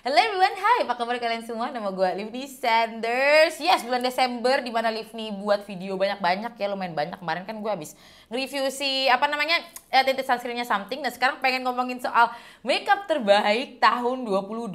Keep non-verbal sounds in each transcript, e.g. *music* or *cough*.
Hello everyone, hai apa kabar kalian semua? Nama gue Livni Sanders Yes, bulan Desember dimana Livni buat video banyak-banyak ya Lumayan banyak, kemarin kan gue habis nge-review si apa namanya eh, Tinted sunscreennya something Dan sekarang pengen ngomongin soal makeup terbaik tahun 22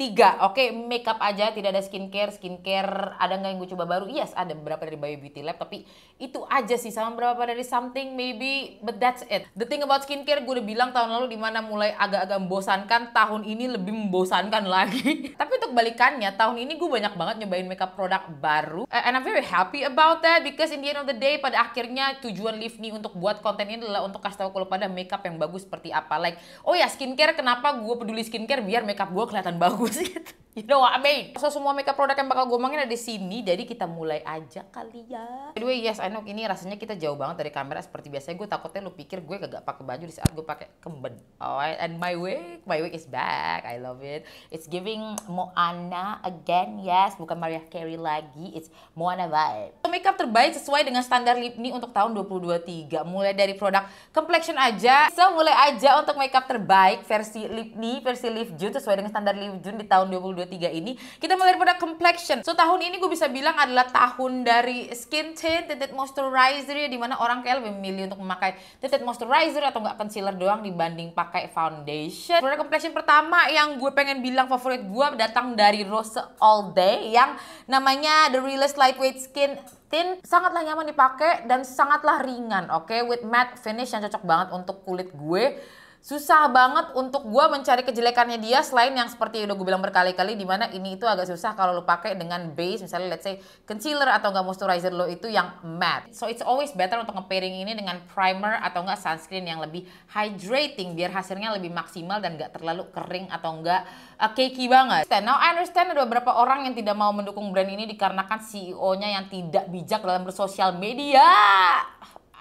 Tiga, oke, okay, makeup aja, tidak ada skincare, skincare ada nggak yang gue coba baru? Yes, ada beberapa dari Bio Beauty Lab, tapi itu aja sih, sama beberapa dari something maybe, but that's it. The thing about skincare, gue udah bilang tahun lalu dimana mulai agak-agak membosankan, tahun ini lebih membosankan *laughs* lagi. tapi untuk balikannya, tahun ini gue banyak banget nyobain makeup produk baru, eh, and I'm very happy about that, because in the end of the day, pada akhirnya tujuan nih untuk buat konten ini adalah untuk kasih tahu kalau pada makeup yang bagus seperti apa. Like, oh ya skincare, kenapa gue peduli skincare biar makeup gue kelihatan bagus. 間違た You know what I mean? So, semua makeup produk yang bakal gue ada di sini, jadi kita mulai aja kali ya. By the way, yes, I know ini rasanya kita jauh banget dari kamera. Seperti biasanya gue takutnya lu pikir gue kagak pakai baju di saat gue pakai kemben. Alright, and my wig, my wig is back. I love it. It's giving Moana again, yes. Bukan Maria Carey lagi, it's Moana vibe. So, makeup terbaik sesuai dengan standar Lipni untuk tahun 2023. Mulai dari produk complexion aja. So, mulai aja untuk makeup terbaik versi Lipni, versi Live June sesuai dengan standar Live June di tahun 2023. 2023 ini kita mulai pada complexion. So tahun ini gue bisa bilang adalah tahun dari skin tint, tinted moisturizer ya dimana orang kayak lebih memilih untuk memakai tinted moisturizer atau nggak concealer doang dibanding pakai foundation. Produk complexion pertama yang gue pengen bilang favorit gue datang dari Rose All Day yang namanya The Realist Lightweight Skin tint sangatlah nyaman dipakai dan sangatlah ringan oke okay? with matte finish yang cocok banget untuk kulit gue susah banget untuk gue mencari kejelekannya dia selain yang seperti yang udah gue bilang berkali-kali di mana ini itu agak susah kalau lo pakai dengan base misalnya let's say concealer atau enggak moisturizer lo itu yang matte so it's always better untuk nge ini dengan primer atau enggak sunscreen yang lebih hydrating biar hasilnya lebih maksimal dan enggak terlalu kering atau enggak uh, eh, cakey banget now I understand ada beberapa orang yang tidak mau mendukung brand ini dikarenakan CEO-nya yang tidak bijak dalam bersosial media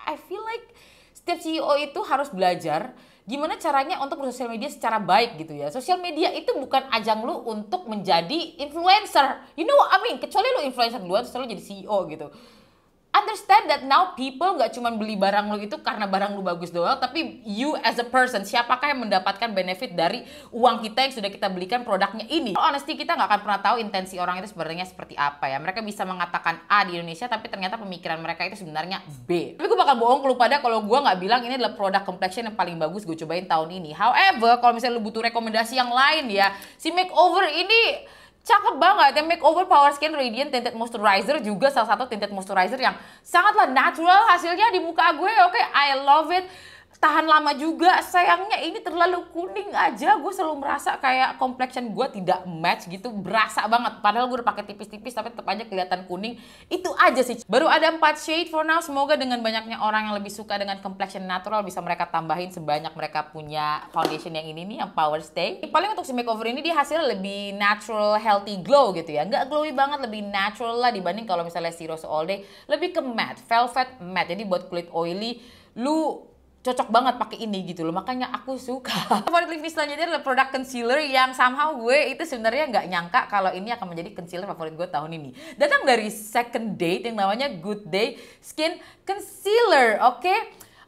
I feel like setiap CEO itu harus belajar gimana caranya untuk bersosial media secara baik gitu ya. Sosial media itu bukan ajang lu untuk menjadi influencer. You know what I mean? Kecuali lu influencer duluan terus lu jadi CEO gitu understand that now people nggak cuma beli barang lo itu karena barang lo bagus doang, tapi you as a person, siapakah yang mendapatkan benefit dari uang kita yang sudah kita belikan produknya ini? Honesty kita nggak akan pernah tahu intensi orang itu sebenarnya seperti apa ya. Mereka bisa mengatakan A di Indonesia, tapi ternyata pemikiran mereka itu sebenarnya B. Tapi gue bakal bohong ke pada kalau gue nggak bilang ini adalah produk complexion yang paling bagus gue cobain tahun ini. However, kalau misalnya lo butuh rekomendasi yang lain ya, si makeover ini cakep banget ya makeover power skin radiant tinted moisturizer juga salah satu tinted moisturizer yang sangatlah natural hasilnya di muka gue oke okay, I love it tahan lama juga sayangnya ini terlalu kuning aja gue selalu merasa kayak complexion gue tidak match gitu berasa banget padahal gue udah pakai tipis-tipis tapi tetap aja kelihatan kuning itu aja sih baru ada empat shade for now semoga dengan banyaknya orang yang lebih suka dengan complexion natural bisa mereka tambahin sebanyak mereka punya foundation yang ini nih yang power stay paling untuk si makeover ini dia hasil lebih natural healthy glow gitu ya nggak glowy banget lebih natural lah dibanding kalau misalnya si Rose All Day lebih ke matte velvet matte jadi buat kulit oily lu cocok banget pakai ini gitu loh makanya aku suka favorit *laughs* lipstick selanjutnya adalah produk concealer yang somehow gue itu sebenarnya nggak nyangka kalau ini akan menjadi concealer favorit gue tahun ini datang dari second date yang namanya good day skin concealer oke okay?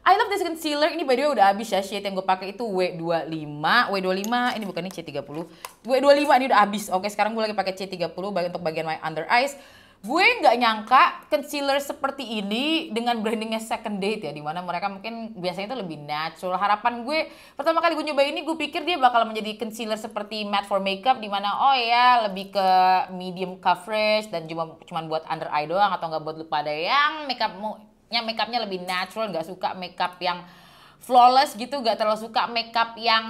I love this concealer. Ini by the way udah habis ya shade yang gue pakai itu W25. W25 ini bukan ini C30. W25 ini udah habis. Oke, sekarang gue lagi pakai C30 untuk bagian my under eyes gue nggak nyangka concealer seperti ini dengan brandingnya second date ya dimana mereka mungkin biasanya itu lebih natural harapan gue pertama kali gue nyoba ini gue pikir dia bakal menjadi concealer seperti matte for makeup dimana oh ya lebih ke medium coverage dan cuma cuman buat under eye doang atau nggak buat lu pada yang makeup makeupnya lebih natural nggak suka makeup yang flawless gitu nggak terlalu suka makeup yang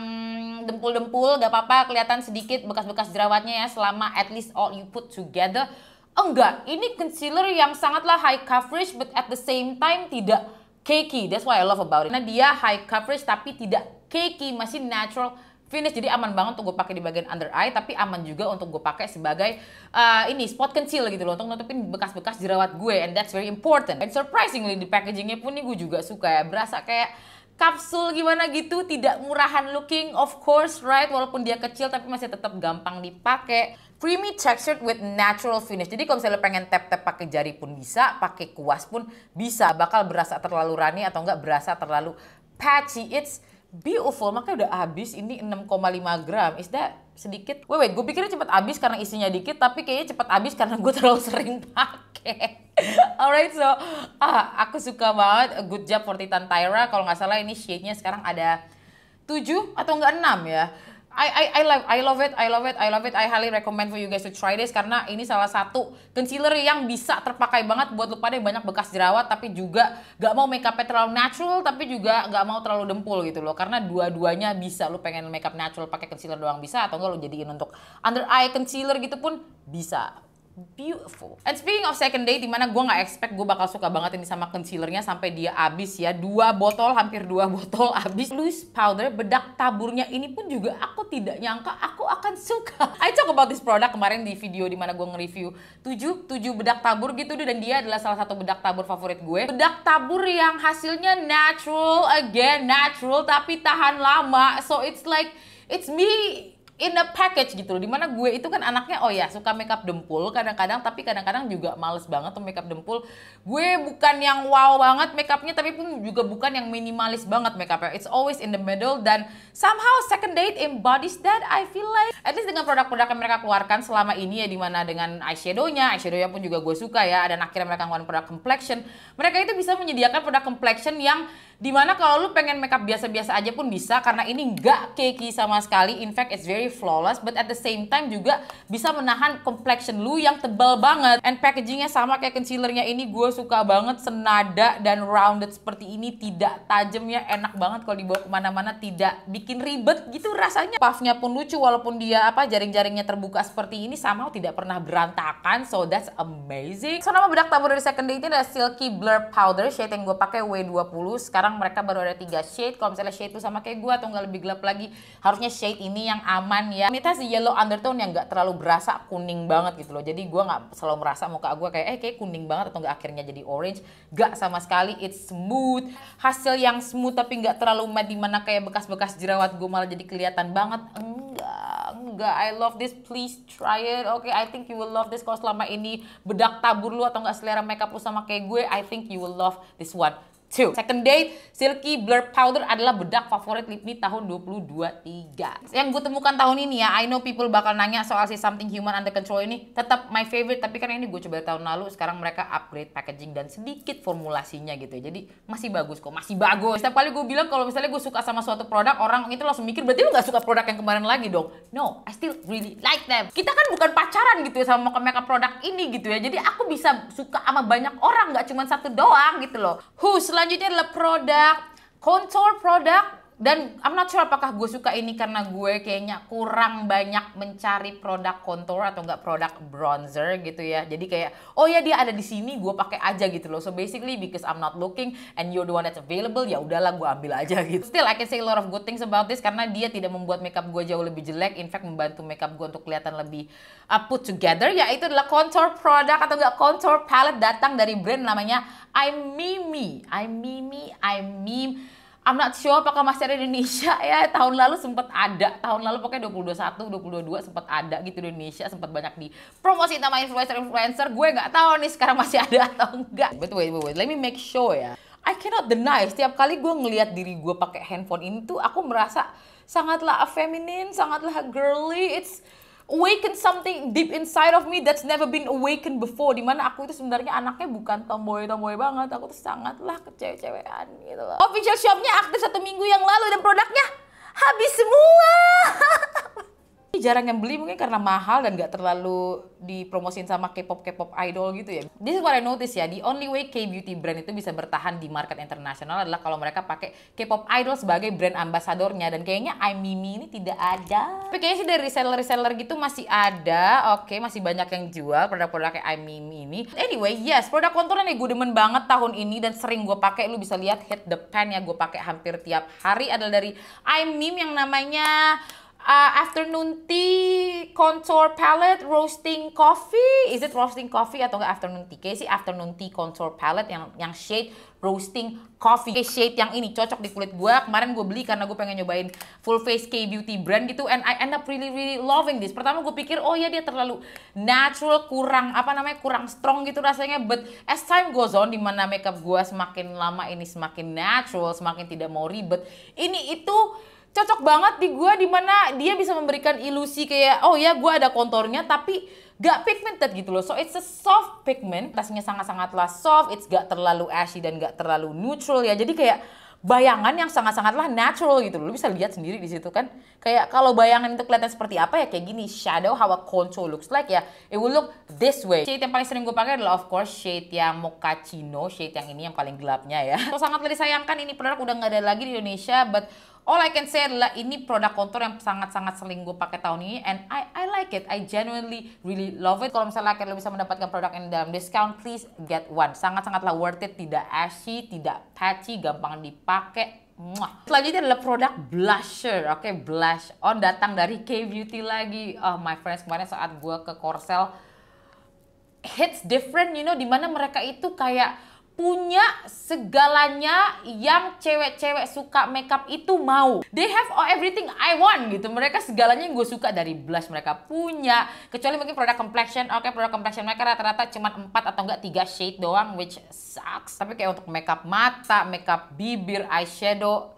dempul-dempul nggak apa-apa kelihatan sedikit bekas-bekas jerawatnya ya selama at least all you put together Enggak, ini concealer yang sangatlah high coverage but at the same time tidak cakey. That's why I love about it. Karena dia high coverage tapi tidak cakey, masih natural finish. Jadi aman banget untuk gue pakai di bagian under eye tapi aman juga untuk gue pakai sebagai uh, ini spot kecil gitu loh untuk nutupin bekas-bekas jerawat gue and that's very important. And surprisingly di packagingnya pun nih gue juga suka ya. Berasa kayak kapsul gimana gitu tidak murahan looking of course right walaupun dia kecil tapi masih tetap gampang dipakai creamy textured with natural finish. Jadi kalau misalnya pengen tap-tap pakai jari pun bisa, pakai kuas pun bisa. Bakal berasa terlalu rani atau enggak berasa terlalu patchy. It's beautiful. Makanya udah habis ini 6,5 gram. Is that sedikit? Wait, wait. Gue pikirnya cepat habis karena isinya dikit, tapi kayaknya cepat habis karena gue terlalu sering pakai. *laughs* Alright, so ah, aku suka banget Good Job for Titan Tyra. Kalau nggak salah ini shade-nya sekarang ada tujuh atau enggak enam ya. I, I, I love I love it I love it I love it I highly recommend for you guys to try this karena ini salah satu concealer yang bisa terpakai banget buat lupa deh banyak bekas jerawat tapi juga gak mau makeupnya terlalu natural tapi juga gak mau terlalu dempul gitu loh karena dua-duanya bisa lu pengen makeup natural pakai concealer doang bisa atau enggak lu jadiin untuk under eye concealer gitu pun bisa beautiful. And speaking of second day, dimana gue gak expect gue bakal suka banget ini sama concealernya sampai dia abis ya. Dua botol, hampir dua *laughs* botol abis. Loose powder, bedak taburnya ini pun juga aku tidak nyangka aku akan suka. *laughs* I talk about this product kemarin di video dimana gue nge-review 7, 7 bedak tabur gitu dan dia adalah salah satu bedak tabur favorit gue. Bedak tabur yang hasilnya natural, again natural tapi tahan lama. So it's like, it's me in a package gitu loh dimana gue itu kan anaknya oh ya suka makeup dempul kadang-kadang tapi kadang-kadang juga males banget tuh makeup dempul gue bukan yang wow banget makeupnya tapi pun juga bukan yang minimalis banget makeupnya it's always in the middle dan somehow second date embodies that I feel like at least dengan produk-produk yang mereka keluarkan selama ini ya dimana dengan eyeshadownya eyeshadownya pun juga gue suka ya dan akhirnya mereka ngeluarin produk complexion mereka itu bisa menyediakan produk complexion yang Dimana kalau lu pengen makeup biasa-biasa aja pun bisa karena ini nggak cakey sama sekali. In fact, it's very flawless. But at the same time juga bisa menahan complexion lu yang tebal banget. And packagingnya sama kayak concealernya ini gue suka banget senada dan rounded seperti ini. Tidak tajamnya enak banget kalau dibawa kemana-mana tidak bikin ribet gitu rasanya. Puffnya pun lucu walaupun dia apa jaring-jaringnya terbuka seperti ini sama tidak pernah berantakan. So that's amazing. So nama bedak tabur dari second day ini adalah Silky Blur Powder. Shade yang gue pakai W20. Sekarang bilang mereka baru ada tiga shade. Kalau misalnya shade itu sama kayak gue atau nggak lebih gelap lagi, harusnya shade ini yang aman ya. Ini tas yellow undertone yang nggak terlalu berasa kuning banget gitu loh. Jadi gue nggak selalu merasa muka gue kayak eh kayak kuning banget atau nggak akhirnya jadi orange. Gak sama sekali. It's smooth. Hasil yang smooth tapi nggak terlalu matte mana kayak bekas-bekas jerawat gue malah jadi kelihatan banget. Enggak, enggak. I love this. Please try it. Oke, okay, I think you will love this. Kalau selama ini bedak tabur lu atau nggak selera makeup lu sama kayak gue, I think you will love this one. 2. Second date, Silky Blur Powder adalah bedak favorit Lipni tahun 2023. Yang gue temukan tahun ini ya, I know people bakal nanya soal si Something Human Under Control ini. Tetap my favorite, tapi karena ini gue coba tahun lalu, sekarang mereka upgrade packaging dan sedikit formulasinya gitu. ya Jadi masih bagus kok, masih bagus. Setiap kali gue bilang kalau misalnya gue suka sama suatu produk, orang itu langsung mikir, berarti lu gak suka produk yang kemarin lagi dong. No, I still really like them. Kita kan bukan pacaran gitu ya sama makeup produk ini gitu ya. Jadi aku bisa suka sama banyak orang, gak cuma satu doang gitu loh. Who's selanjutnya adalah produk contour produk dan I'm not sure apakah gue suka ini karena gue kayaknya kurang banyak mencari produk contour atau enggak produk bronzer gitu ya. Jadi kayak oh ya dia ada di sini gue pakai aja gitu loh. So basically because I'm not looking and you're the one that's available ya udahlah gue ambil aja *laughs* gitu. Still I can say a lot of good things about this karena dia tidak membuat makeup gue jauh lebih jelek. In fact membantu makeup gue untuk kelihatan lebih uh, put together Ya itu adalah contour produk atau enggak contour palette datang dari brand namanya I'm Mimi. I'm Mimi, I'm Mimi. I'm not sure apakah masih ada Indonesia *laughs* ya tahun lalu sempat ada tahun lalu pokoknya 2021 2022 sempat ada gitu di Indonesia sempat banyak di promosi sama influencer influencer gue nggak tahu nih sekarang masih ada atau enggak but wait wait wait let me make sure ya I cannot deny setiap kali gue ngelihat diri gue pakai handphone ini tuh aku merasa sangatlah feminin sangatlah girly it's awaken something deep inside of me that's never been awakened before dimana aku itu sebenarnya anaknya bukan tomboy tomboy banget aku tuh sangatlah kecewe-cewean gitu loh official shopnya aktif satu minggu yang lalu dan produknya habis semua *laughs* jarang yang beli mungkin karena mahal dan gak terlalu dipromosin sama K-pop K-pop idol gitu ya. This is what I notice ya, the only way K-beauty brand itu bisa bertahan di market internasional adalah kalau mereka pakai K-pop idol sebagai brand ambasadornya dan kayaknya I Mimi ini tidak ada. Tapi kayaknya sih dari reseller-reseller gitu masih ada. Oke, okay, masih banyak yang jual produk-produk kayak Mimi ini. Anyway, yes, produk konturan yang gue demen banget tahun ini dan sering gue pakai. Lu bisa lihat hit the pan ya gue pakai hampir tiap hari adalah dari I Mimi yang namanya uh, afternoon tea, contour palette, roasting coffee. Is it roasting coffee atau enggak afternoon tea? Kayaknya sih afternoon tea contour palette yang yang shade roasting coffee. Okay, shade yang ini cocok di kulit gue. Kemarin gue beli karena gue pengen nyobain full face K beauty brand gitu. And I end up really really loving this. Pertama gue pikir oh ya dia terlalu natural, kurang apa namanya kurang strong gitu rasanya. But as time goes on, dimana makeup gue semakin lama ini semakin natural, semakin tidak mau ribet. Ini itu cocok banget di gue dimana dia bisa memberikan ilusi kayak oh ya gue ada kontornya tapi gak pigmented gitu loh. So it's a soft pigment. Tasnya sangat-sangatlah soft, it's gak terlalu ashy dan gak terlalu neutral ya. Jadi kayak bayangan yang sangat-sangatlah natural gitu loh. Lu bisa lihat sendiri di situ kan. Kayak kalau bayangan itu kelihatan seperti apa ya kayak gini. Shadow how a contour looks like ya. It will look this way. Shade yang paling sering gue pakai adalah of course shade yang mochaccino. Shade yang ini yang paling gelapnya ya. *laughs* So sangat disayangkan ini produk udah nggak ada lagi di Indonesia. But all I can say adalah ini produk kontur yang sangat-sangat sering gue pakai tahun ini and I I like it I genuinely really love it kalau misalnya kalian bisa mendapatkan produk ini dalam discount please get one sangat-sangatlah worth it tidak ashy tidak patchy gampang dipakai Muah. Selanjutnya adalah produk blusher, oke okay, blush on datang dari K Beauty lagi. Oh my friends kemarin saat gue ke Korsel, hits different, you know, dimana mereka itu kayak punya segalanya yang cewek-cewek suka makeup itu mau. They have all everything I want gitu. Mereka segalanya yang gue suka dari blush mereka punya. Kecuali mungkin produk complexion. Oke, okay, produk complexion mereka rata-rata cuma 4 atau enggak 3 shade doang which sucks. Tapi kayak untuk makeup mata, makeup bibir, eyeshadow,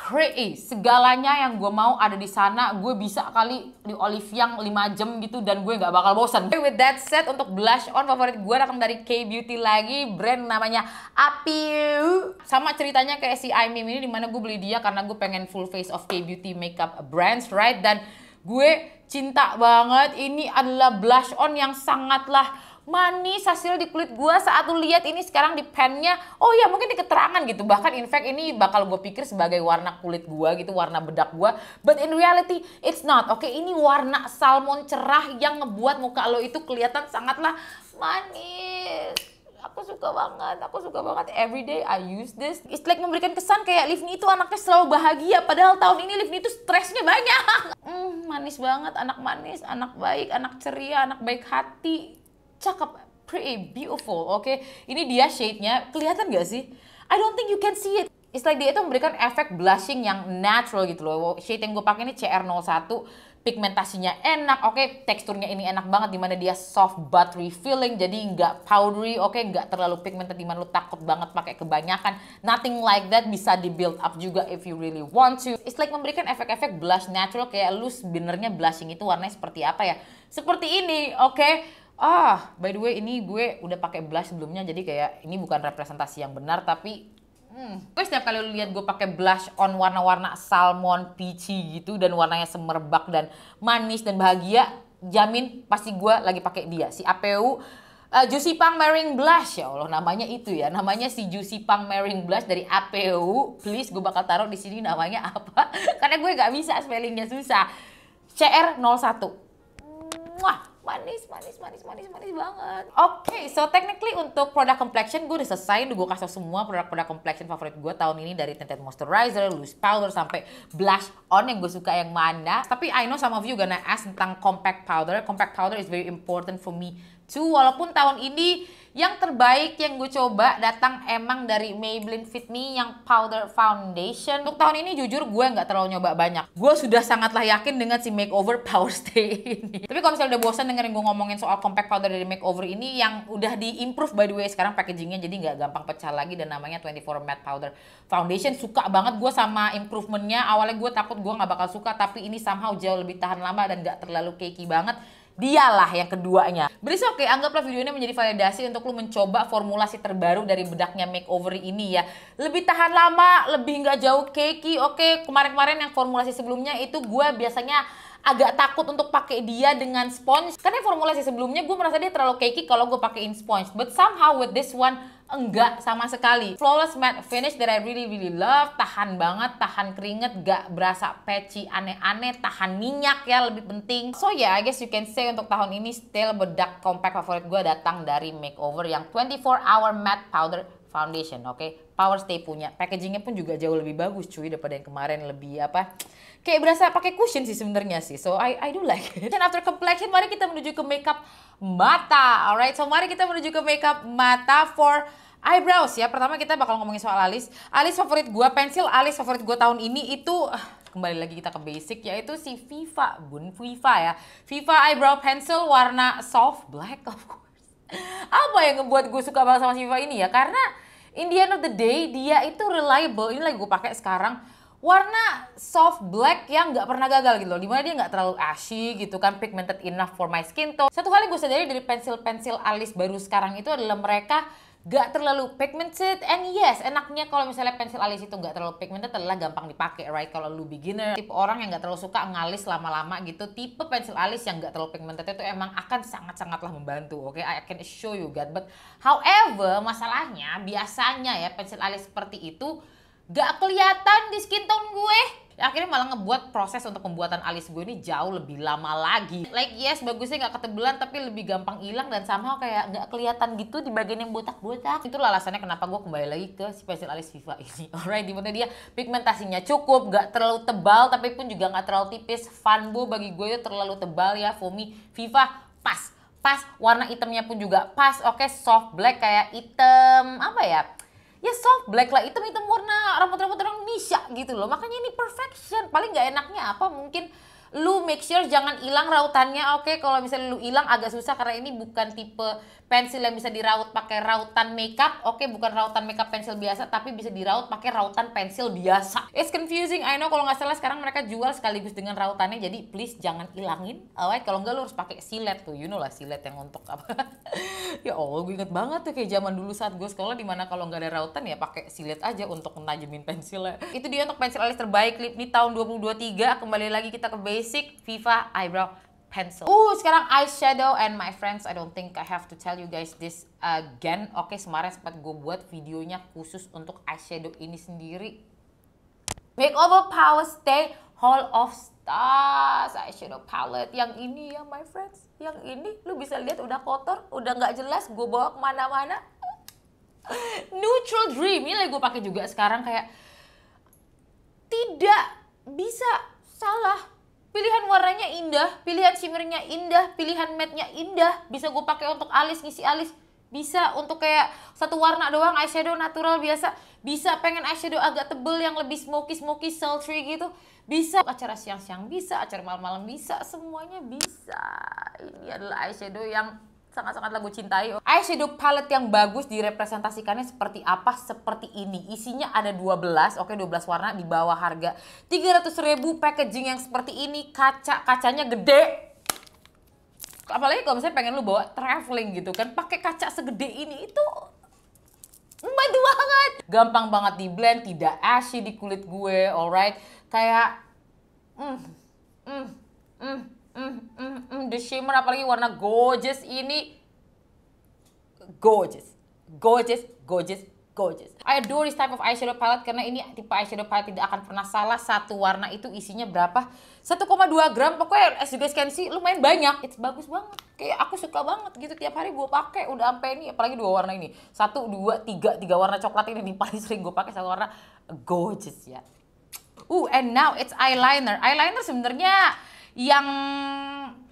Create segalanya yang gue mau ada di sana. Gue bisa kali di Olive yang 5 jam gitu dan gue nggak bakal bosen. Okay, with that said, untuk blush on favorit gue datang dari K Beauty lagi, brand namanya Apiu. Sama ceritanya kayak si Aimee ini dimana gue beli dia karena gue pengen full face of K Beauty makeup brands, right? Dan gue cinta banget. Ini adalah blush on yang sangatlah manis hasil di kulit gue saat lu lihat ini sekarang di pennya oh ya mungkin di keterangan gitu bahkan in fact ini bakal gue pikir sebagai warna kulit gue gitu warna bedak gue but in reality it's not oke okay? ini warna salmon cerah yang ngebuat muka lo itu kelihatan sangatlah manis aku suka banget, aku suka banget. Every day I use this. It's like memberikan kesan kayak Livni itu anaknya selalu bahagia. Padahal tahun ini Livni itu stresnya banyak. *laughs* Mm, manis banget, anak manis, anak baik, anak ceria, anak baik hati cakep, pretty, beautiful, oke? Okay? Ini dia shade-nya, kelihatan gak sih? I don't think you can see it. It's like dia itu memberikan efek blushing yang natural gitu loh. Shade yang gue pakai ini CR01, pigmentasinya enak, oke, okay? teksturnya ini enak banget dimana dia soft buttery feeling, jadi nggak powdery, oke, okay? nggak terlalu pigmented dimana lu takut banget pakai kebanyakan, nothing like that bisa di build up juga if you really want to. It's like memberikan efek-efek blush natural kayak lu sebenarnya blushing itu warnanya seperti apa ya? Seperti ini, oke. Okay? ah by the way ini gue udah pakai blush sebelumnya jadi kayak ini bukan representasi yang benar tapi hmm, gue setiap kali lu lihat gue pakai blush on warna-warna salmon peachy gitu dan warnanya semerbak dan manis dan bahagia jamin pasti gue lagi pakai dia si APU Uh, eh, Juicy Pang Marine Blush ya Allah namanya itu ya namanya si Juicy Pang Marine Blush dari APU please gue bakal taruh di sini namanya apa *laughs* karena gue gak bisa spellingnya susah CR01 Wah manis, manis, manis, manis, manis banget. Oke, okay, so technically untuk produk complexion gue udah selesai, gue kasih semua produk-produk complexion favorit gue tahun ini dari tinted moisturizer, loose powder sampai blush on yang gue suka yang mana. Tapi I know some of you gonna ask tentang compact powder. Compact powder is very important for me too. Walaupun tahun ini yang terbaik yang gue coba datang emang dari Maybelline Fit Me yang Powder Foundation. Untuk tahun ini jujur gue nggak terlalu nyoba banyak. Gue sudah sangatlah yakin dengan si makeover *laughs* Power Stay ini. Tapi kalau misalnya udah bosan dengerin gue ngomongin soal compact powder dari makeover ini yang udah di-improve by the way sekarang packagingnya jadi nggak gampang pecah lagi dan namanya 24 Matte Powder Foundation. Suka banget gue sama improvementnya. Awalnya gue takut gue nggak bakal suka tapi ini somehow jauh lebih tahan lama dan nggak terlalu cakey banget dialah yang keduanya. But oke, okay, anggaplah video ini menjadi validasi untuk lu mencoba formulasi terbaru dari bedaknya makeover ini ya. Lebih tahan lama, lebih nggak jauh keki. Oke, okay, kemarin-kemarin yang formulasi sebelumnya itu gue biasanya agak takut untuk pakai dia dengan sponge karena formulasi sebelumnya gue merasa dia terlalu cakey kalau gue pakein sponge but somehow with this one enggak sama sekali flawless matte finish that I really really love tahan banget tahan keringet gak berasa peci aneh-aneh tahan minyak ya lebih penting so yeah, I guess you can say untuk tahun ini still bedak compact favorit gue datang dari makeover yang 24 hour matte powder foundation oke okay? power stay punya packagingnya pun juga jauh lebih bagus cuy daripada yang kemarin lebih apa kayak berasa pakai cushion sih sebenarnya sih. So I I do like it. Dan after complexion mari kita menuju ke makeup mata. Alright, so mari kita menuju ke makeup mata for eyebrows ya. Pertama kita bakal ngomongin soal alis. Alis favorit gua pensil, alis favorit gua tahun ini itu ah, kembali lagi kita ke basic yaitu si Viva Bun Viva ya. Viva eyebrow pencil warna soft black of course. Apa yang ngebuat gue suka banget sama si Viva ini ya? Karena in the end of the day dia itu reliable. Ini lagi gue pakai sekarang warna soft black yang nggak pernah gagal gitu loh dimana dia nggak terlalu ashy gitu kan pigmented enough for my skin tone satu kali gue sadari dari pensil-pensil alis baru sekarang itu adalah mereka gak terlalu pigmented and yes enaknya kalau misalnya pensil alis itu gak terlalu pigmented adalah gampang dipakai right kalau lu beginner tipe orang yang gak terlalu suka ngalis lama-lama gitu tipe pensil alis yang gak terlalu pigmented itu emang akan sangat-sangatlah membantu oke okay? I can show you God but however masalahnya biasanya ya pensil alis seperti itu Gak kelihatan di skin tone gue. Akhirnya malah ngebuat proses untuk pembuatan alis gue ini jauh lebih lama lagi. Like yes, bagusnya gak ketebelan tapi lebih gampang hilang dan sama kayak gak kelihatan gitu di bagian yang botak-botak. Itu alasannya kenapa gue kembali lagi ke si alis Viva ini. *laughs* Alright, dimana dia pigmentasinya cukup, gak terlalu tebal tapi pun juga gak terlalu tipis. Fanbo bagi gue itu terlalu tebal ya, Fumi. Viva pas pas warna hitamnya pun juga pas oke okay, soft black kayak hitam apa ya ya soft black lah hitam hitam warna rambut rambut orang Indonesia gitu loh makanya ini perfection paling nggak enaknya apa mungkin lu make sure jangan hilang rautannya oke okay, kalau misalnya lu hilang agak susah karena ini bukan tipe pensil yang bisa diraut pakai rautan makeup oke okay, bukan rautan makeup pensil biasa tapi bisa diraut pakai rautan pensil biasa it's confusing I know kalau nggak salah sekarang mereka jual sekaligus dengan rautannya jadi please jangan ilangin alright kalau nggak lu harus pakai silet tuh you know lah silet yang untuk apa *laughs* ya Allah gue inget banget tuh kayak zaman dulu saat gue sekolah dimana kalau nggak ada rautan ya pakai silet aja untuk menajemin pensilnya itu dia untuk pensil alis terbaik lip di tahun 2023 kembali lagi kita ke base basic Viva eyebrow pencil. Uh, sekarang eyeshadow and my friends, I don't think I have to tell you guys this again. Oke, okay, semarin sempat gue buat videonya khusus untuk eyeshadow ini sendiri. Makeover Power Stay Hall of Stars eyeshadow palette. Yang ini ya my friends, yang ini lu bisa lihat udah kotor, udah nggak jelas, gue bawa kemana-mana. Neutral Dream, ini gue pakai juga sekarang kayak tidak bisa salah Pilihan warnanya indah, pilihan shimmernya indah, pilihan matte-nya indah. Bisa gue pakai untuk alis, ngisi alis. Bisa untuk kayak satu warna doang, eyeshadow natural biasa. Bisa pengen eyeshadow agak tebel yang lebih smoky-smoky, sultry gitu. Bisa acara siang-siang bisa, acara malam-malam bisa, semuanya bisa. Ini adalah eyeshadow yang sangat-sangat lagu cintai. Eyeshadow palette yang bagus direpresentasikannya seperti apa? Seperti ini. Isinya ada 12, oke okay, 12 warna di bawah harga ratus ribu packaging yang seperti ini, kaca-kacanya gede. Apalagi kalau misalnya pengen lu bawa traveling gitu kan, pakai kaca segede ini itu empat banget. Gampang banget di blend, tidak ashy di kulit gue, alright. Kayak, hmm, shimmer shimmer apalagi warna gorgeous ini gorgeous gorgeous gorgeous gorgeous I adore this type of eyeshadow palette karena ini tipe eyeshadow palette tidak akan pernah salah satu warna itu isinya berapa 1,2 gram pokoknya as you guys can see lumayan banyak it's bagus banget kayak aku suka banget gitu tiap hari gue pakai udah sampai ini apalagi dua warna ini satu dua tiga tiga warna coklat ini nih paling sering gue pakai satu warna gorgeous ya Uh, and now it's eyeliner. Eyeliner sebenarnya yang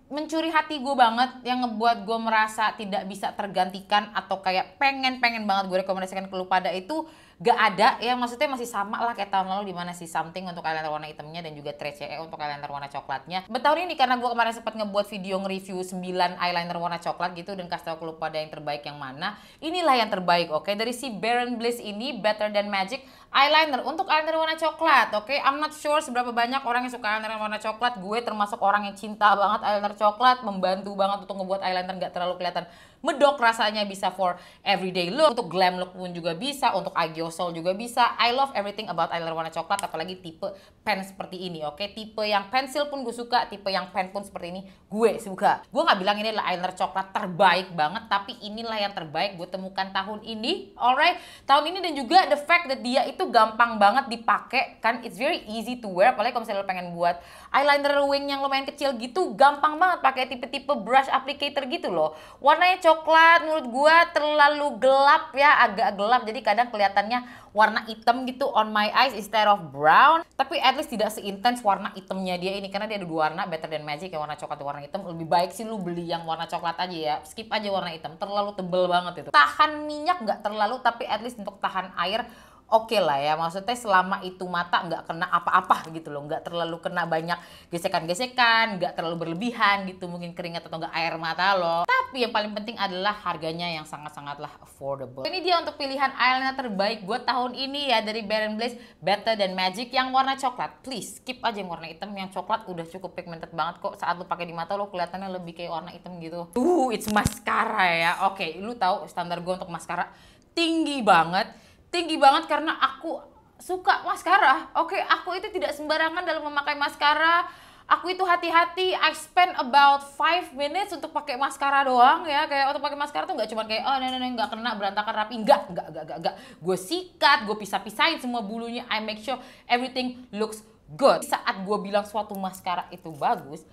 mencuri hati gue banget yang ngebuat gue merasa tidak bisa tergantikan atau kayak pengen-pengen banget gue rekomendasikan ke lu pada itu gak ada ya maksudnya masih sama lah kayak tahun lalu dimana si something untuk eyeliner warna hitamnya dan juga trece e untuk eyeliner warna coklatnya but ini karena gue kemarin sempat ngebuat video nge-review 9 eyeliner warna coklat gitu dan kasih tau ke lu pada yang terbaik yang mana inilah yang terbaik oke okay? dari si Baron Bliss ini Better Than Magic eyeliner untuk eyeliner warna coklat oke okay? I'm not sure seberapa banyak orang yang suka eyeliner warna coklat gue termasuk orang yang cinta banget eyeliner coklat membantu banget untuk ngebuat eyeliner nggak terlalu kelihatan medok rasanya bisa for everyday look untuk glam look pun juga bisa untuk agiosol juga bisa I love everything about eyeliner warna coklat apalagi tipe pen seperti ini oke okay? tipe yang pensil pun gue suka tipe yang pen pun seperti ini gue suka gue nggak bilang ini adalah eyeliner coklat terbaik banget tapi inilah yang terbaik gue temukan tahun ini alright tahun ini dan juga the fact that dia itu itu gampang banget dipakai kan it's very easy to wear apalagi kalau misalnya lo pengen buat eyeliner wing yang lumayan kecil gitu gampang banget pakai tipe-tipe brush applicator gitu loh warnanya coklat menurut gue terlalu gelap ya agak gelap jadi kadang kelihatannya warna hitam gitu on my eyes instead of brown tapi at least tidak seintens warna hitamnya dia ini karena dia ada dua warna better than magic yang warna coklat dan warna hitam lebih baik sih lu beli yang warna coklat aja ya skip aja warna hitam terlalu tebel banget itu tahan minyak nggak terlalu tapi at least untuk tahan air oke okay lah ya maksudnya selama itu mata nggak kena apa-apa gitu loh nggak terlalu kena banyak gesekan-gesekan nggak terlalu berlebihan gitu mungkin keringat atau nggak air mata loh. tapi yang paling penting adalah harganya yang sangat-sangatlah affordable ini dia untuk pilihan eyeliner terbaik buat tahun ini ya dari Baron Blaze Better Than Magic yang warna coklat please skip aja yang warna hitam yang coklat udah cukup pigmented banget kok saat lu pakai di mata lo kelihatannya lebih kayak warna hitam gitu uh it's mascara ya oke okay, lu tahu standar gue untuk mascara tinggi banget tinggi banget karena aku suka maskara. Oke, okay, aku itu tidak sembarangan dalam memakai maskara. Aku itu hati-hati, I spend about five minutes untuk pakai maskara doang ya. Kayak untuk pakai maskara tuh nggak cuma kayak, oh nenek nenek nggak kena, berantakan rapi. Nggak, nggak, nggak, nggak, nggak. Gue sikat, gue pisah-pisahin semua bulunya, I make sure everything looks good. Saat gue bilang suatu maskara itu bagus,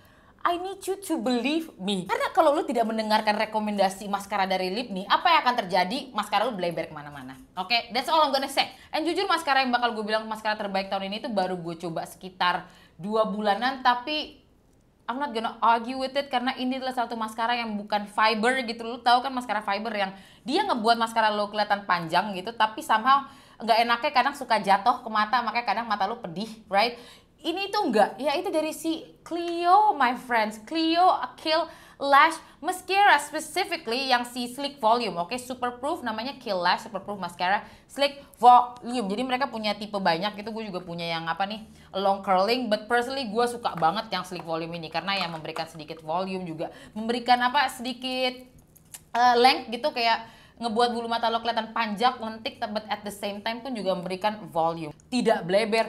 I need you to believe me. Karena kalau lu tidak mendengarkan rekomendasi maskara dari Lipni, apa yang akan terjadi? Maskara lu bleber kemana-mana. Oke, okay? that's all I'm gonna say. And jujur maskara yang bakal gue bilang maskara terbaik tahun ini itu baru gue coba sekitar dua bulanan, tapi I'm not gonna argue with it karena ini adalah satu maskara yang bukan fiber gitu. Lu tahu kan maskara fiber yang dia ngebuat maskara lo kelihatan panjang gitu tapi somehow nggak enaknya kadang suka jatuh ke mata makanya kadang mata lo pedih, right? ini tuh enggak ya itu dari si Clio my friends Clio Kill Lash Mascara specifically yang si Sleek Volume oke okay? super proof namanya Kill Lash super proof mascara Sleek Volume jadi mereka punya tipe banyak itu gue juga punya yang apa nih long curling but personally gue suka banget yang Sleek Volume ini karena yang memberikan sedikit volume juga memberikan apa sedikit uh, length gitu kayak ngebuat bulu mata lo kelihatan panjang lentik tapi at the same time pun juga memberikan volume tidak bleber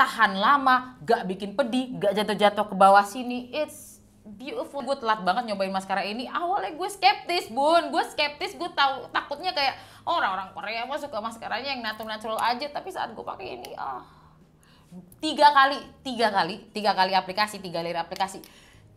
tahan lama, gak bikin pedih, gak jatuh-jatuh ke bawah sini. It's beautiful. Gue telat banget nyobain maskara ini. Awalnya gue skeptis, bun. Gue skeptis, gue tahu takutnya kayak oh, orang-orang Korea mah suka maskaranya yang natural-natural aja. Tapi saat gue pakai ini, ah, tiga kali, tiga kali, tiga kali aplikasi, tiga layer aplikasi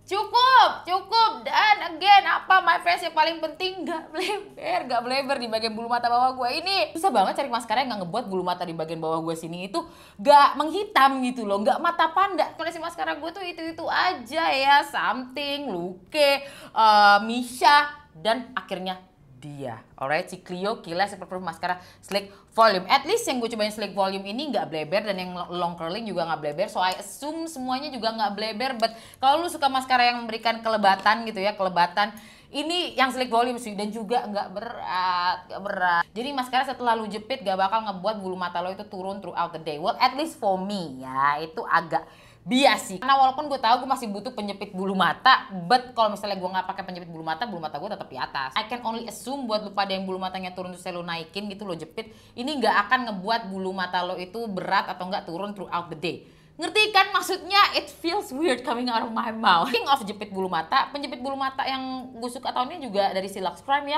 Cukup, cukup. Dan again, apa my friends yang paling penting nggak bleber, nggak bleber di bagian bulu mata bawah gue ini. Susah banget cari maskara yang gak ngebuat bulu mata di bagian bawah gue sini itu nggak menghitam gitu loh, nggak mata panda. Koleksi maskara gue tuh itu-itu aja ya, something, luke, uh, misha, dan akhirnya dia. Alright, si Clio, Kila Proof maskara Slick Volume. At least yang gue cobain Slick Volume ini nggak bleber dan yang long curling juga nggak bleber. So I assume semuanya juga nggak bleber. But kalau lu suka maskara yang memberikan kelebatan gitu ya, kelebatan ini yang slick volume sih dan juga nggak berat nggak berat jadi maskara setelah lu jepit gak bakal ngebuat bulu mata lo itu turun throughout the day well at least for me ya itu agak bias sih karena walaupun gue tahu gue masih butuh penjepit bulu mata but kalau misalnya gue nggak pakai penjepit bulu mata bulu mata gue tetap di atas I can only assume buat lu pada yang bulu matanya turun tuh selalu naikin gitu lo jepit ini nggak akan ngebuat bulu mata lo itu berat atau nggak turun throughout the day Ngerti kan maksudnya it feels weird coming out of my mouth. King of jepit bulu mata, penjepit bulu mata yang gue suka tahun ini juga dari Silux Prime ya.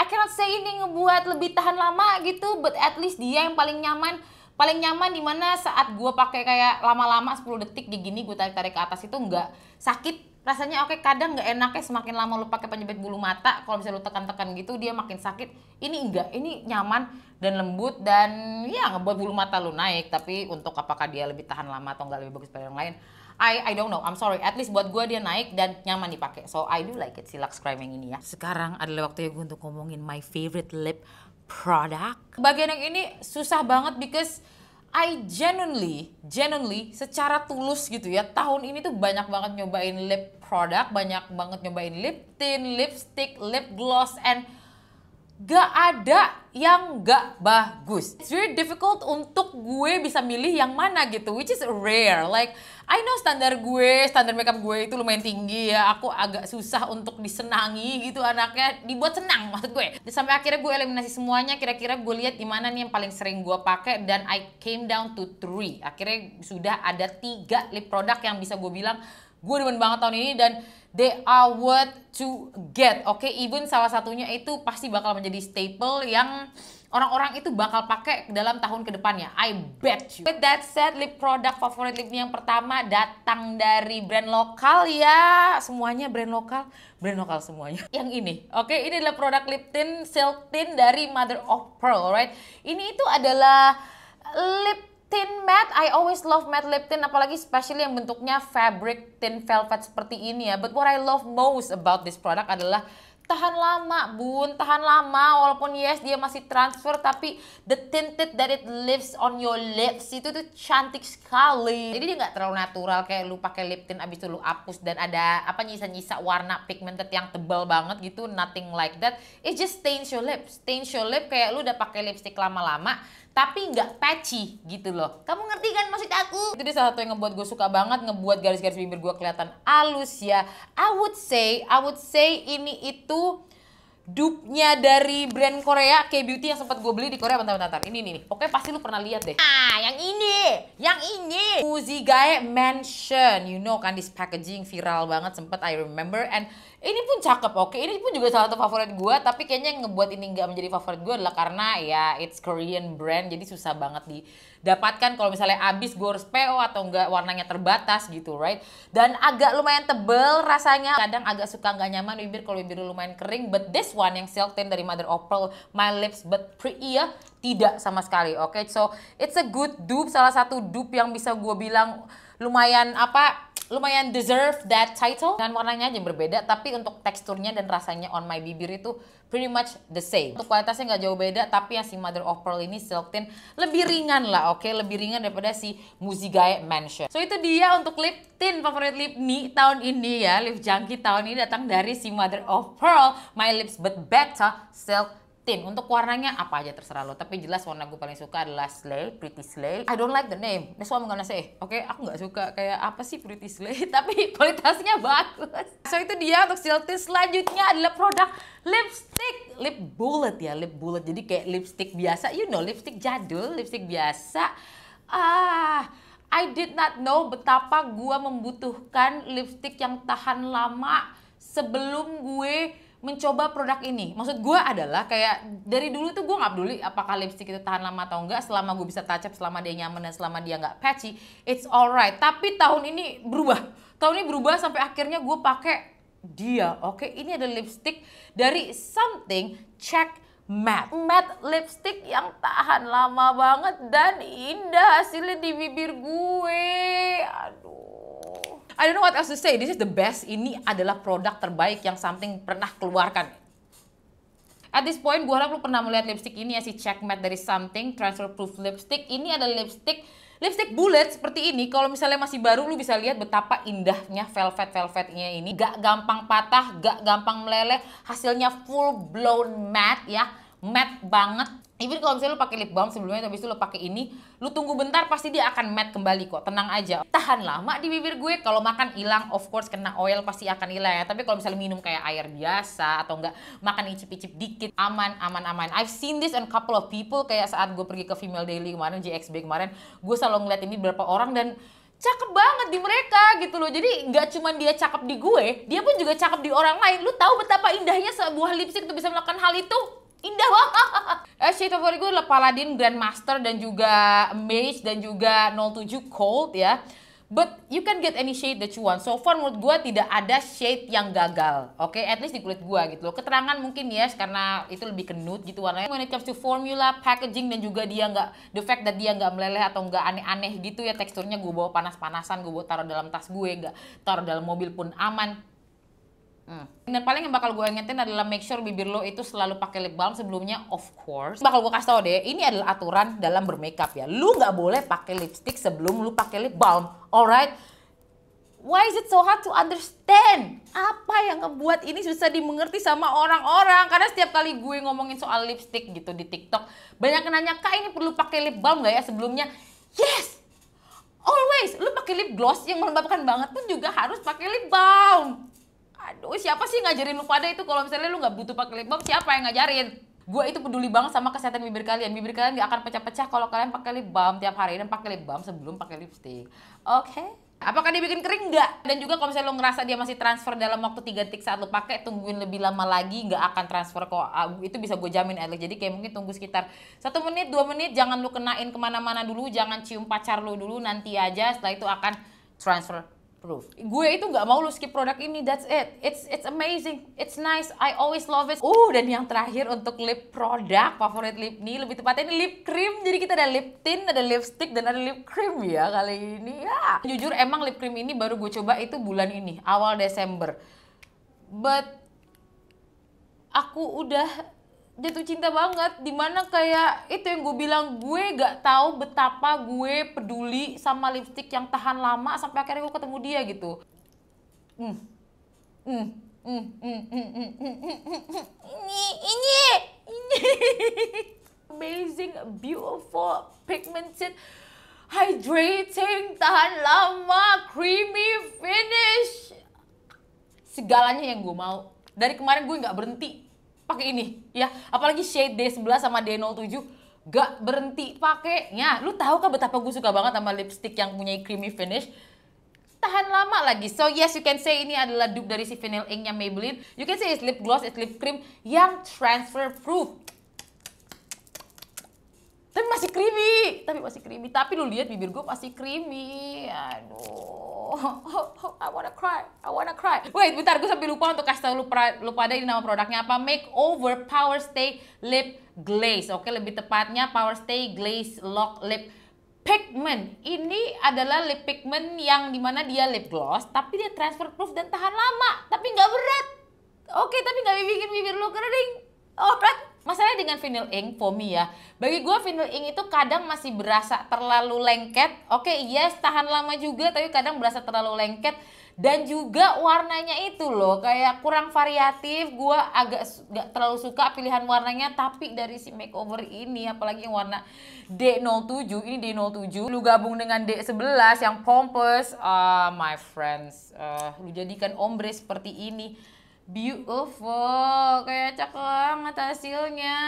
I cannot say ini ngebuat lebih tahan lama gitu, but at least dia yang paling nyaman paling nyaman dimana saat gue pakai kayak lama-lama 10 detik kayak gini gue tarik-tarik ke atas itu nggak sakit rasanya oke okay, kadang nggak ya semakin lama lu pakai penjepit bulu mata kalau misalnya lu tekan-tekan gitu dia makin sakit ini enggak ini nyaman dan lembut dan ya ngebuat bulu mata lu naik tapi untuk apakah dia lebih tahan lama atau nggak lebih bagus dari yang lain I I don't know I'm sorry at least buat gue dia naik dan nyaman dipakai so I do like it si Lux Crime yang ini ya sekarang adalah waktunya gue untuk ngomongin my favorite lip product. Bagian yang ini susah banget because I genuinely, genuinely secara tulus gitu ya, tahun ini tuh banyak banget nyobain lip product, banyak banget nyobain lip tint, lipstick, lip gloss, and gak ada yang gak bagus. It's really difficult untuk gue bisa milih yang mana gitu, which is rare. Like, I know standar gue, standar makeup gue itu lumayan tinggi ya. Aku agak susah untuk disenangi gitu anaknya, dibuat senang maksud gue. Sampai akhirnya gue eliminasi semuanya, kira-kira gue lihat di mana nih yang paling sering gue pakai dan I came down to three. Akhirnya sudah ada tiga lip product yang bisa gue bilang gue demen banget tahun ini dan they are worth to get oke okay? even salah satunya itu pasti bakal menjadi staple yang orang-orang itu bakal pakai dalam tahun kedepannya. I bet you. With that said, lip product favorit lipnya yang pertama datang dari brand lokal ya. Semuanya brand lokal, brand lokal semuanya. *laughs* Yang ini, oke, okay? ini adalah produk lip tint silk tint dari Mother of Pearl, right? Ini itu adalah lip tint matte, I always love matte lip tint, apalagi especially yang bentuknya fabric tint velvet seperti ini ya. But what I love most about this product adalah tahan lama bun tahan lama walaupun yes dia masih transfer tapi the tinted that it lives on your lips itu tuh cantik sekali jadi dia nggak terlalu natural kayak lu pakai lip tint abis itu lu hapus dan ada apa nyisa-nyisa warna pigmented yang tebal banget gitu nothing like that it just stains your lips stains your lip kayak lu udah pakai lipstick lama-lama tapi nggak patchy gitu loh. Kamu ngerti kan maksud aku? Itu dia salah satu yang ngebuat gue suka banget, ngebuat garis-garis bibir gue kelihatan halus ya. I would say, I would say ini itu dupnya dari brand Korea K-Beauty yang sempat gue beli di Korea bentar bentar, bentar. ini nih, oke pasti lu pernah lihat deh ah yang ini yang ini Muzigae Mansion you know kan this packaging viral banget sempat I remember and ini pun cakep oke okay? ini pun juga salah satu favorit gue tapi kayaknya yang ngebuat ini nggak menjadi favorit gue adalah karena ya it's Korean brand jadi susah banget didapatkan kalau misalnya abis gue harus PO atau enggak warnanya terbatas gitu right dan agak lumayan tebel rasanya kadang agak suka nggak nyaman bibir kalau bibir lumayan kering but this one yang silk tint dari Mother Opal My Lips But Pretty ya tidak sama sekali oke okay? so it's a good dupe salah satu dupe yang bisa gue bilang lumayan apa lumayan deserve that title dengan warnanya aja berbeda tapi untuk teksturnya dan rasanya on my bibir itu pretty much the same untuk kualitasnya nggak jauh beda tapi yang si Mother of Pearl ini Silk Tint lebih ringan lah oke okay? lebih ringan daripada si Muzigae Mansion so itu dia untuk lip tint favorite lip ni tahun ini ya lip junkie tahun ini datang dari si Mother of Pearl My Lips But Better Silk untuk warnanya apa aja terserah lo. Tapi jelas warna gue paling suka adalah Slay, Pretty Slay. I don't like the name. That's why I'm gonna Oke, okay, aku nggak suka kayak apa sih Pretty Slay, *laughs* tapi kualitasnya bagus. So itu dia untuk siltis selanjutnya adalah produk lipstick. Lip bullet ya, lip bullet. Jadi kayak lipstick biasa. You know, lipstick jadul, lipstick biasa. Ah, I did not know betapa gue membutuhkan lipstick yang tahan lama sebelum gue mencoba produk ini. Maksud gue adalah kayak dari dulu tuh gue nggak peduli apakah lipstick itu tahan lama atau enggak, selama gue bisa touch up, selama dia nyaman dan selama dia nggak patchy, it's alright. Tapi tahun ini berubah. Tahun ini berubah sampai akhirnya gue pakai dia. Oke, okay? ini ada lipstick dari something check matte. Matte lipstick yang tahan lama banget dan indah hasilnya di bibir gue. Aduh I don't know what else to say. This is the best. Ini adalah produk terbaik yang something pernah keluarkan. At this point, gue harap lu pernah melihat lipstick ini ya si Checkmate dari Something Transfer Proof Lipstick. Ini adalah lipstick lipstick bullet seperti ini. Kalau misalnya masih baru, lu bisa lihat betapa indahnya velvet velvetnya ini. Gak gampang patah, gak gampang meleleh. Hasilnya full blown matte ya matte banget even kalau misalnya lu pakai lip balm sebelumnya tapi itu lu pakai ini lu tunggu bentar pasti dia akan matte kembali kok tenang aja tahan lama di bibir gue kalau makan hilang of course kena oil pasti akan hilang ya tapi kalau misalnya minum kayak air biasa atau enggak makan icip-icip dikit aman aman aman I've seen this on couple of people kayak saat gue pergi ke female daily kemarin JXB kemarin gue selalu ngeliat ini berapa orang dan cakep banget di mereka gitu loh. Jadi nggak cuman dia cakep di gue, dia pun juga cakep di orang lain. Lu tahu betapa indahnya sebuah lipstick untuk bisa melakukan hal itu? indah banget. Eh, shade favorit gue adalah Paladin Grandmaster dan juga Mage dan juga 07 Cold ya. But you can get any shade that you want. So far menurut gue tidak ada shade yang gagal. Oke, okay? at least di kulit gue gitu loh. Keterangan mungkin yes karena itu lebih kenut gitu warnanya. When it comes to formula, packaging dan juga dia nggak the fact that dia nggak meleleh atau nggak aneh-aneh gitu ya teksturnya gue bawa panas-panasan, gue bawa taruh dalam tas gue, nggak taruh dalam mobil pun aman Hmm. Dan paling yang bakal gue ingetin adalah make sure bibir lo itu selalu pakai lip balm sebelumnya, of course. Bakal gue kasih tau deh, ini adalah aturan dalam bermakeup ya. Lu nggak boleh pakai lipstick sebelum lu pakai lip balm, alright? Why is it so hard to understand? Apa yang ngebuat ini susah dimengerti sama orang-orang? Karena setiap kali gue ngomongin soal lipstick gitu di TikTok, banyak yang nanya, "Kak, ini perlu pakai lip balm nggak ya sebelumnya?" Yes. Always, lu pakai lip gloss yang melembabkan banget pun juga harus pakai lip balm aduh siapa sih ngajarin lu pada itu kalau misalnya lu nggak butuh pakai lip balm siapa yang ngajarin gue itu peduli banget sama kesehatan bibir kalian bibir kalian gak akan pecah-pecah kalau kalian pakai lip balm tiap hari dan pakai lip balm sebelum pakai lipstick oke okay? Apakah dia bikin kering? Enggak. Dan juga kalau misalnya lo ngerasa dia masih transfer dalam waktu 3 detik saat lo pakai, tungguin lebih lama lagi nggak akan transfer kok. Ah, itu bisa gue jamin Alex. Jadi kayak mungkin tunggu sekitar satu menit, dua menit. Jangan lo kenain kemana-mana dulu. Jangan cium pacar lo dulu. Nanti aja setelah itu akan transfer proof. Gue itu nggak mau lu skip produk ini. That's it. It's it's amazing. It's nice. I always love it. Uh dan yang terakhir untuk lip product favorit lip nih lebih tepatnya ini lip cream. Jadi kita ada lip tint, ada lipstick dan ada lip cream ya kali ini ya. Jujur emang lip cream ini baru gue coba itu bulan ini awal Desember. But aku udah jatuh cinta banget dimana kayak itu yang gue bilang gue gak tahu betapa gue peduli sama lipstick yang tahan lama sampai akhirnya gue ketemu dia gitu hmm. Hmm. Hmm. ini ini ini *laughs* amazing beautiful pigmented hydrating tahan lama creamy finish segalanya yang gue mau dari kemarin gue nggak berhenti pakai ini ya apalagi shade D11 sama D07 gak berhenti pakainya lu tahu kan betapa gue suka banget sama lipstick yang punya creamy finish tahan lama lagi. So yes, you can say ini adalah dupe dari si Vinyl Ink-nya Maybelline. You can say it's lip gloss, it's lip cream yang transfer proof. Tapi masih creamy, tapi masih creamy. Tapi lu lihat bibir gue masih creamy. Aduh. Oh, oh, oh, I wanna cry, I wanna cry. Wait, bentar, gue sampai lupa untuk kasih tau lupa, lupa ada ini nama produknya apa. Make Over Power Stay Lip Glaze. Oke, lebih tepatnya Power Stay Glaze Lock Lip Pigment. Ini adalah lip pigment yang dimana dia lip gloss, tapi dia transfer proof dan tahan lama, tapi nggak berat. Oke, tapi nggak bikin bibir lu kering. Oh, Alright, Masalahnya dengan vinyl ink, for me ya, bagi gue vinyl ink itu kadang masih berasa terlalu lengket. Oke, okay, iya, yes, tahan lama juga, tapi kadang berasa terlalu lengket. Dan juga warnanya itu loh, kayak kurang variatif. Gue agak gak terlalu suka pilihan warnanya, tapi dari si makeover ini, apalagi yang warna D07, ini D07. Lu gabung dengan D11 yang pompous, uh, my friends, uh, lu jadikan ombre seperti ini beautiful kayak cakep banget hasilnya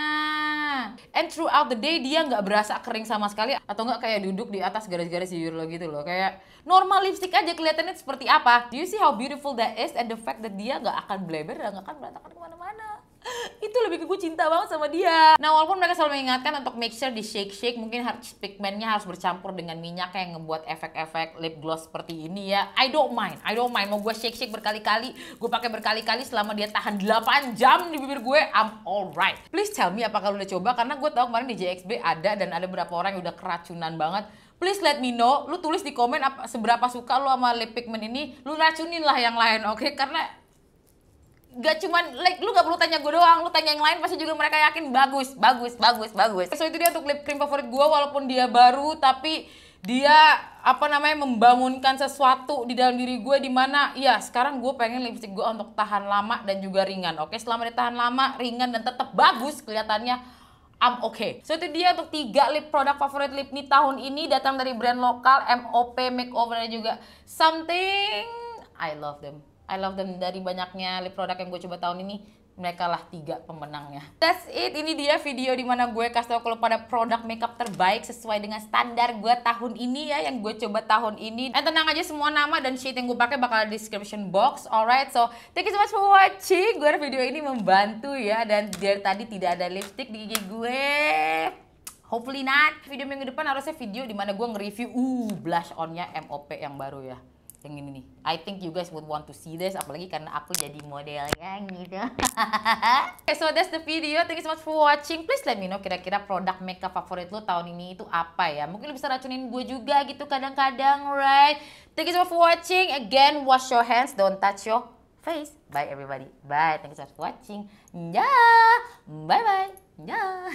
and throughout the day dia nggak berasa kering sama sekali atau nggak kayak duduk di atas garis-garis bibir lo gitu loh kayak normal lipstick aja kelihatannya seperti apa do you see how beautiful that is and the fact that dia nggak akan bleber dan nggak akan berantakan kemana-mana *laughs* itu lebih ke gue cinta banget sama dia. Nah walaupun mereka selalu mengingatkan untuk make sure di shake shake mungkin harus pigmentnya harus bercampur dengan minyak yang ngebuat efek-efek lip gloss seperti ini ya. I don't mind, I don't mind. Mau gue shake shake berkali-kali, gue pakai berkali-kali selama dia tahan 8 jam di bibir gue, I'm alright. Please tell me apakah lu udah coba karena gue tahu kemarin di JXB ada dan ada beberapa orang yang udah keracunan banget please let me know lu tulis di komen apa, seberapa suka lu sama lip pigment ini lu racunin lah yang lain oke okay? karena gak cuman like lu gak perlu tanya gue doang lu tanya yang lain pasti juga mereka yakin bagus bagus bagus bagus so itu dia untuk lip cream favorit gue walaupun dia baru tapi dia apa namanya membangunkan sesuatu di dalam diri gue di mana ya sekarang gue pengen lipstick gue untuk tahan lama dan juga ringan oke selama ditahan lama ringan dan tetap bagus kelihatannya I'm okay so itu dia untuk tiga lip produk favorit lip nih tahun ini datang dari brand lokal MOP makeover dan juga something I love them I love them dari banyaknya lip product yang gue coba tahun ini mereka lah tiga pemenangnya. That's it, ini dia video dimana gue kasih tau kalau pada produk makeup terbaik sesuai dengan standar gue tahun ini ya, yang gue coba tahun ini. Dan eh, tenang aja semua nama dan shade yang gue pakai bakal di description box, alright? So, thank you so much for watching, gue video ini membantu ya, dan dari tadi tidak ada lipstick di gigi gue. Hopefully not. Video minggu depan harusnya video dimana gue nge-review, uh, blush onnya MOP yang baru ya yang ini nih. I think you guys would want to see this, apalagi karena aku jadi model yang gitu. *laughs* okay, so that's the video. Thank you so much for watching. Please let me know kira-kira produk makeup favorit lo tahun ini itu apa ya. Mungkin lo bisa racunin gue juga gitu kadang-kadang, right? Thank you so much for watching. Again, wash your hands, don't touch your face. Bye everybody. Bye. Thank you so much for watching. Yeah. Bye-bye. Yeah.